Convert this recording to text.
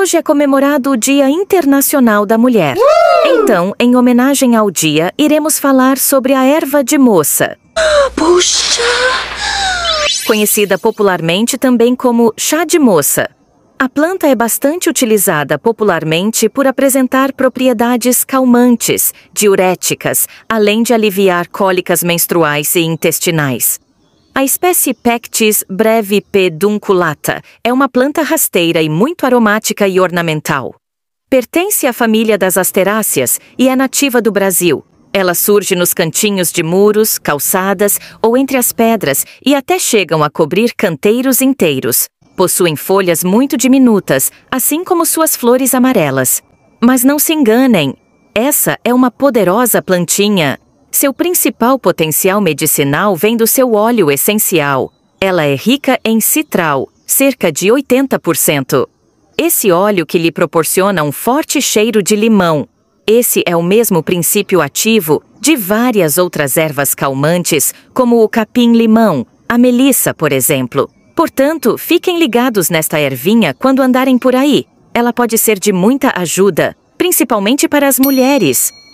Hoje é comemorado o Dia Internacional da Mulher. Então, em homenagem ao dia, iremos falar sobre a erva de moça. Puxa! Conhecida popularmente também como chá de moça. A planta é bastante utilizada popularmente por apresentar propriedades calmantes, diuréticas, além de aliviar cólicas menstruais e intestinais. A espécie Pectis breve pedunculata é uma planta rasteira e muito aromática e ornamental. Pertence à família das asteráceas e é nativa do Brasil. Ela surge nos cantinhos de muros, calçadas ou entre as pedras e até chegam a cobrir canteiros inteiros. Possuem folhas muito diminutas, assim como suas flores amarelas. Mas não se enganem, essa é uma poderosa plantinha seu principal potencial medicinal vem do seu óleo essencial. Ela é rica em citral, cerca de 80%. Esse óleo que lhe proporciona um forte cheiro de limão. Esse é o mesmo princípio ativo de várias outras ervas calmantes, como o capim-limão, a melissa, por exemplo. Portanto, fiquem ligados nesta ervinha quando andarem por aí. Ela pode ser de muita ajuda, principalmente para as mulheres,